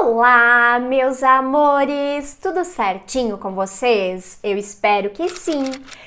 Olá, meus amores! Tudo certinho com vocês? Eu espero que sim!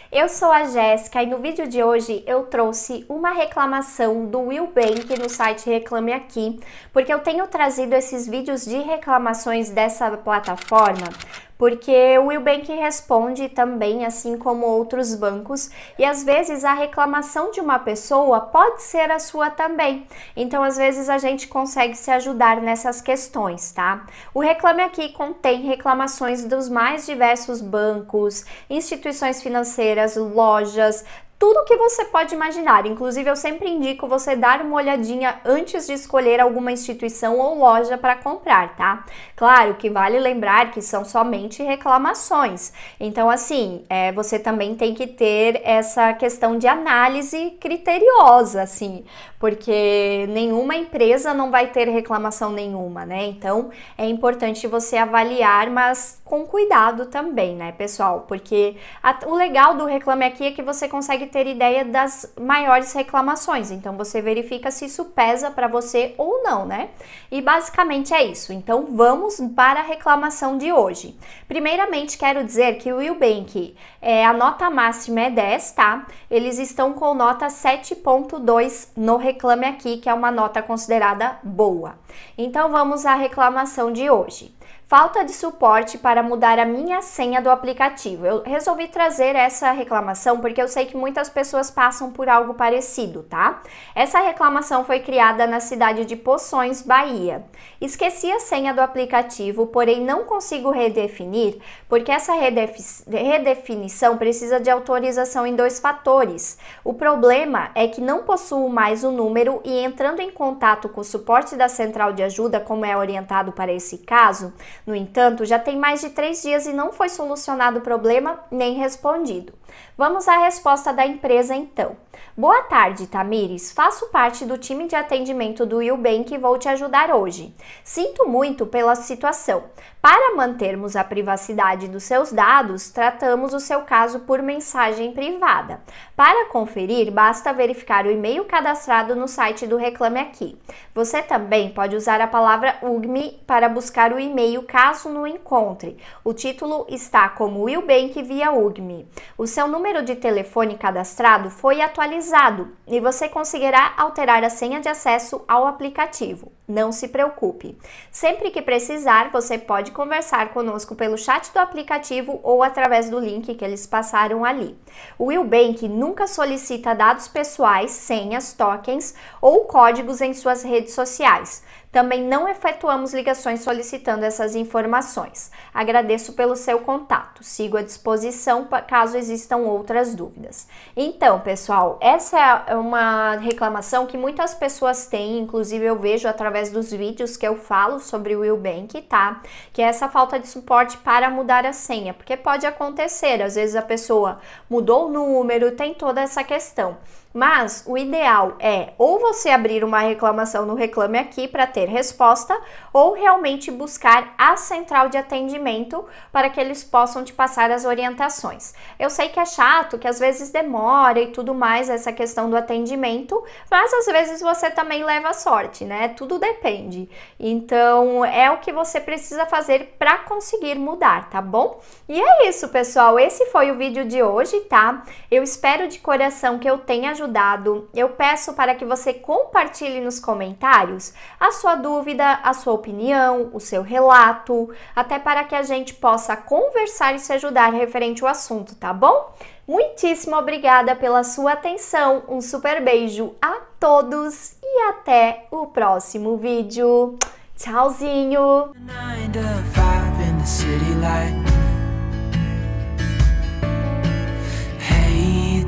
Eu sou a Jéssica e no vídeo de hoje eu trouxe uma reclamação do Will Bank no site Reclame Aqui, porque eu tenho trazido esses vídeos de reclamações dessa plataforma porque o Wilbank responde também, assim como outros bancos, e às vezes a reclamação de uma pessoa pode ser a sua também. Então, às vezes a gente consegue se ajudar nessas questões, tá? O Reclame Aqui contém reclamações dos mais diversos bancos, instituições financeiras, lojas, tudo o que você pode imaginar. Inclusive, eu sempre indico você dar uma olhadinha antes de escolher alguma instituição ou loja para comprar, tá? Claro que vale lembrar que são somente reclamações. Então, assim, é, você também tem que ter essa questão de análise criteriosa, assim, porque nenhuma empresa não vai ter reclamação nenhuma, né? Então, é importante você avaliar, mas com cuidado também, né, pessoal? Porque a, o legal do Reclame Aqui é que você consegue consegue ter ideia das maiores reclamações. Então você verifica se isso pesa para você ou não, né? E basicamente é isso. Então vamos para a reclamação de hoje. Primeiramente quero dizer que o Willbank, é, a nota máxima é 10, tá? Eles estão com nota 7.2 no Reclame Aqui, que é uma nota considerada boa. Então vamos à reclamação de hoje. Falta de suporte para mudar a minha senha do aplicativo. Eu resolvi trazer essa reclamação porque eu sei que muitas pessoas passam por algo parecido, tá? Essa reclamação foi criada na cidade de Poções, Bahia. Esqueci a senha do aplicativo, porém não consigo redefinir, porque essa redefinição precisa de autorização em dois fatores. O problema é que não possuo mais o número e entrando em contato com o suporte da central de ajuda, como é orientado para esse caso, no entanto, já tem mais de três dias e não foi solucionado o problema nem respondido. Vamos à resposta da empresa então. Boa tarde, Tamires. Faço parte do time de atendimento do Eubank e vou te ajudar hoje. Sinto muito pela situação. Para mantermos a privacidade dos seus dados, tratamos o seu caso por mensagem privada. Para conferir, basta verificar o e-mail cadastrado no site do Reclame Aqui. Você também pode usar a palavra UGME para buscar o e-mail caso não encontre. O título está como Eubank via UGME seu número de telefone cadastrado foi atualizado e você conseguirá alterar a senha de acesso ao aplicativo. Não se preocupe. Sempre que precisar, você pode conversar conosco pelo chat do aplicativo ou através do link que eles passaram ali. O Willbank nunca solicita dados pessoais, senhas, tokens ou códigos em suas redes sociais. Também não efetuamos ligações solicitando essas informações. Agradeço pelo seu contato. Sigo à disposição caso existam outras dúvidas. Então, pessoal, essa é, é uma reclamação que muitas pessoas têm, inclusive eu vejo através dos vídeos que eu falo sobre o Willbank, tá? Que é essa falta de suporte para mudar a senha, porque pode acontecer, às vezes a pessoa mudou o número, tem toda essa questão. Mas o ideal é ou você abrir uma reclamação no Reclame Aqui para ter ter resposta ou realmente buscar a central de atendimento para que eles possam te passar as orientações. Eu sei que é chato, que às vezes demora e tudo mais essa questão do atendimento, mas às vezes você também leva sorte, né? Tudo depende. Então é o que você precisa fazer para conseguir mudar, tá bom? E é isso, pessoal. Esse foi o vídeo de hoje, tá? Eu espero de coração que eu tenha ajudado. Eu peço para que você compartilhe nos comentários a sua dúvida, a sua opinião, o seu relato, até para que a gente possa conversar e se ajudar referente ao assunto, tá bom? Muitíssimo obrigada pela sua atenção, um super beijo a todos e até o próximo vídeo. Tchauzinho!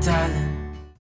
darling